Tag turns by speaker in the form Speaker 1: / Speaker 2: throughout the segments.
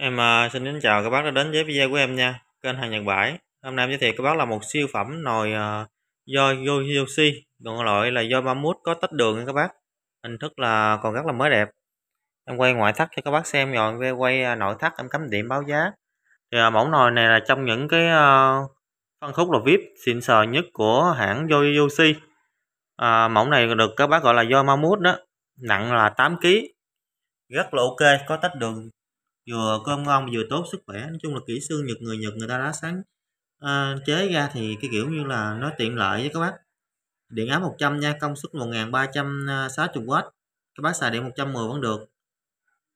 Speaker 1: Em à, xin kính chào các bác đã đến với video của em nha, kênh Hàng Nhật Bãi. Hôm nay em giới thiệu các bác là một siêu phẩm nồi à, do Yoyoshi, còn loại là do mút có tách đường nha các bác. Hình thức là còn rất là mới đẹp. Em quay ngoại thất cho các bác xem rồi em quay à, nội thất, em cắm điểm báo giá. Thì mẫu nồi này là trong những cái phân khúc là VIP xịn sò nhất của hãng Yoyoshi. Uh, mẫu này được các bác gọi là do mút đó, nặng là 8 kg. Rất là ok, có tách đường vừa cơm ngon vừa tốt sức khỏe nói chung là kỹ sư nhật người nhật người ta đã sáng à, chế ra thì cái kiểu như là nó tiện lợi với các bác điện áp 100 nha công suất 1360W các bác xài điện 110 vẫn được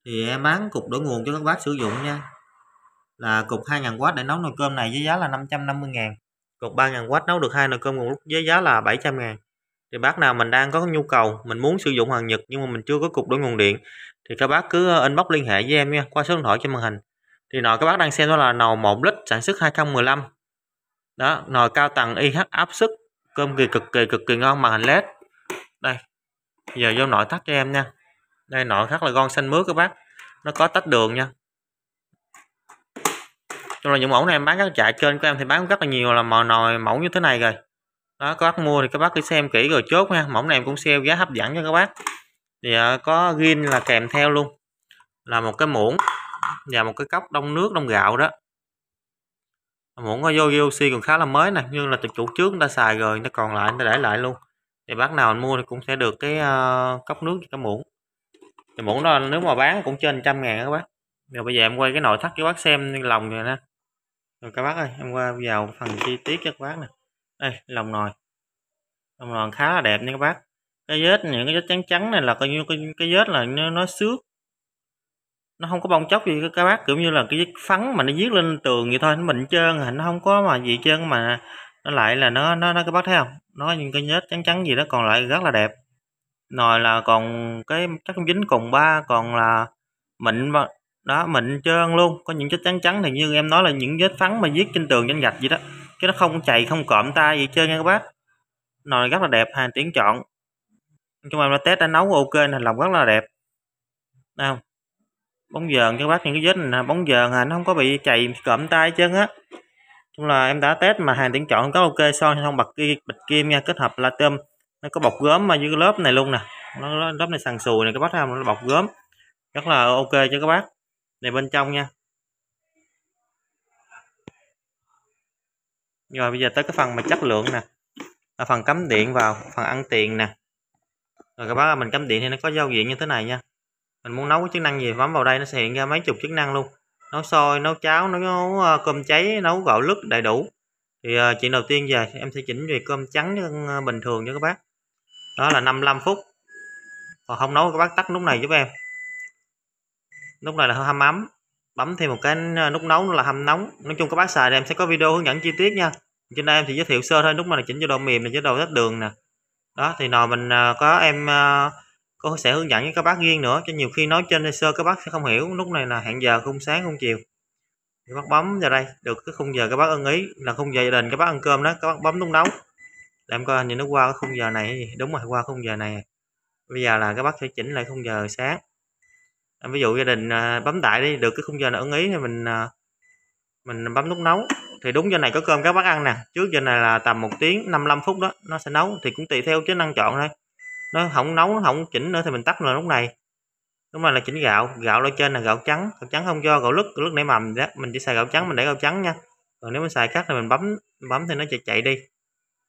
Speaker 1: thì em bán cục đổi nguồn cho các bác sử dụng nha là cục 2.000W để nấu nồi cơm này với giá là 550 ngàn cục 3.000W nấu được hai nồi cơm cùng lúc với giá là 700 ngàn thì bác nào mình đang có nhu cầu mình muốn sử dụng hàng Nhật nhưng mà mình chưa có cục đổi nguồn điện thì các bác cứ ờ, inbox liên hệ với em nha qua số điện thoại trên màn hình thì nồi các bác đang xem đó là nồi 1 lít sản xuất 2015 đó nồi cao tầng IH áp suất cơm kỳ cực kỳ cực kỳ ngon màn hình led đây giờ vô nội thắt cho em nha đây nội thắt là gon xanh mướt các bác nó có tách đường nha trong là những mẫu này em bán các chạy trên của em thì bán rất là nhiều là mò nồi mẫu như thế này rồi đó các bác mua thì các bác cứ xem kỹ rồi chốt nha. mẫu này em cũng sale giá hấp dẫn cho các bác thì ờ, có gin là kèm theo luôn là một cái muỗng và một cái cốc đông nước đông gạo đó muỗng có vô VOC còn khá là mới nè nhưng là từ chủ trước người ta xài rồi nó còn lại người ta để lại luôn thì bác nào mua thì cũng sẽ được cái uh, cốc nước cái muỗng thì muỗng đó nếu mà bán cũng trên trăm ngàn các bác rồi bây giờ em quay cái nội thất cho bác xem lòng rồi nè rồi các bác ơi em qua vào phần chi tiết cho các bác nè đây lòng nồi lòng nồi khá là đẹp nha các bác cái vết những cái vết trắng trắng này là coi như cái, cái vết là nó, nó xước nó không có bong chóc gì các bác kiểu như là cái phấn mà nó viết lên tường vậy thôi nó mịn trơn nó không có mà gì trơn mà nó lại là nó nó, nó các bác thấy không nó những cái vết trắng trắng gì đó còn lại rất là đẹp nồi là còn cái chắc không dính cùng ba còn là mịn đó mịn trơn luôn có những vết trắng trắng thì như em nói là những vết phấn mà viết trên tường trên gạch vậy đó chứ nó không chạy không cộm ta gì chơi nha các bác nồi rất là đẹp hàng tuyển chọn nói chung là test đã nấu ok thành lòng rất là đẹp nào bóng dờn cho các bác những cái vết này bóng dờn à nó không có bị chạy cộm tay chân á chung là em đã test mà hàng tuyển chọn có ok son không bật kim bật kim nha kết hợp la tôm nó có bọc gốm mà dưới cái lớp này luôn nè nó lớp này sàn sùi này các bác thấy không nó bọc gốm rất là ok cho các bác này bên trong nha rồi bây giờ tới cái phần mà chất lượng nè là phần cắm điện vào phần ăn tiền nè rồi các bác là mình cắm điện thì nó có giao diện như thế này nha mình muốn nấu cái chức năng gì bấm vào đây nó sẽ hiện ra mấy chục chức năng luôn nấu sôi nấu cháo nấu ờ, cơm cháy nấu gạo lứt đầy đủ thì uh, chuyện đầu tiên giờ em sẽ chỉnh về cơm trắng ờ, bình thường cho các bác đó là 55 phút còn không nấu các bác tắt lúc này giúp em lúc này là hơi hâm ấm bấm thêm một cái ờ, nút nấu là hâm nóng nói chung các bác xài thì em sẽ có video hướng dẫn chi tiết nha trên đây em chỉ giới thiệu sơ thôi lúc mà chỉnh cho độ mềm là chế độ tách đường nè đó thì nồi mình ờ, có em ờ, có sẽ hướng dẫn với các bác riêng nữa cho nhiều khi nói trên sơ các bác sẽ không hiểu lúc này là hẹn giờ khung sáng khung chiều các bác bấm vào đây được cái khung giờ các bác ưng ý là khung giờ gia đình các bác ăn cơm đó các bác bấm nút nấu để em coi hình như nó qua cái khung giờ này đúng rồi qua khung giờ này bây giờ là các bác sẽ chỉnh lại khung giờ sáng À, ví dụ gia đình à, bấm đại đi được cái khung giờ nào ứng ý thì mình à, mình bấm nút nấu thì đúng giờ này có cơm các bác ăn nè trước giờ này là tầm một tiếng 55 phút đó nó sẽ nấu thì cũng tùy theo chức năng chọn thôi nó không nấu nó không chỉnh nữa thì mình tắt là lúc này đúng rồi là chỉnh gạo gạo lên trên là gạo trắng gạo trắng không cho gạo lứt gạo lứt nảy mầm đó mình chỉ xài gạo trắng mình để gạo trắng nha còn nếu mình xài khác thì mình bấm bấm thì nó chạy chạy đi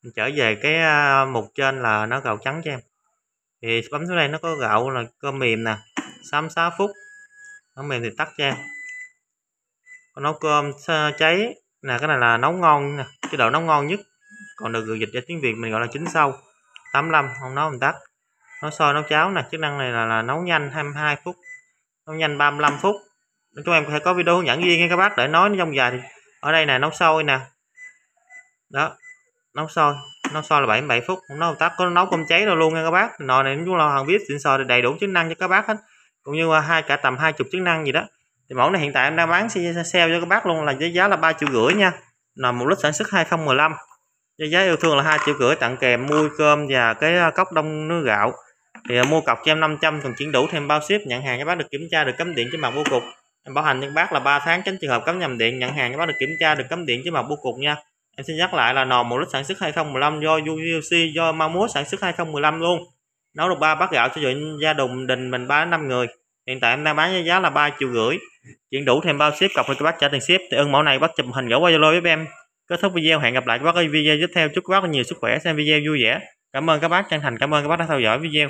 Speaker 1: mình trở về cái mục trên là nó gạo trắng cho em thì bấm xuống đây nó có gạo là cơm mềm nè 66 phút nấu mềm thì tắt nha còn nấu cơm cháy nè cái này là nấu ngon nè cái độ nấu ngon nhất còn được dịch ra tiếng Việt mình gọi là chín sâu 85 không nấu mình tắt nấu sôi nấu cháo nè chức năng này là, là nấu nhanh 22 phút nấu nhanh 35 phút nói chung em có thể có video hướng dẫn riêng nha các bác để nói nó trong dài thì ở đây nè nấu sôi nè đó nấu sôi nấu sôi là 77 phút nấu tắt có nấu cơm cháy đâu luôn nha các bác nồi này nói chung là hàng bếp xịn sò đầy đủ chức năng cho các bác hết cũng như à, hai cả tầm hai chục chức năng gì đó thì mẫu này hiện tại em đang bán sale cho các bác luôn là với giá là ba triệu rưỡi nha là một lít sản xuất 2015 với giá yêu thương là hai triệu rưỡi tặng kèm mui cơm và cái à, cốc đông nước gạo thì à, mua cọc cho em 500 còn chuyển đủ thêm bao ship nhận hàng các bác được kiểm tra được cấm điện trên mặt vô cục em bảo hành các bác là 3 tháng tránh trường hợp cấm nhầm điện nhận hàng các bác được kiểm tra được cấm điện trên mặt vô cục nha em xin nhắc lại là nò một lít sản xuất 2015 do UC do Mamut sản xuất 2015 luôn nấu được ba bát gạo sử dụng gia đình đình mình ba năm người hiện tại em đang bán với giá là ba triệu rưỡi chuyển đủ thêm bao ship cọc với các bác trả tiền ship thì ơn mẫu này bác chụp hình gửi qua zalo với em kết thúc video hẹn gặp lại các bác ở video tiếp theo chúc các bác nhiều sức khỏe xem video vui vẻ cảm ơn các bác chân thành cảm ơn các bác đã theo dõi video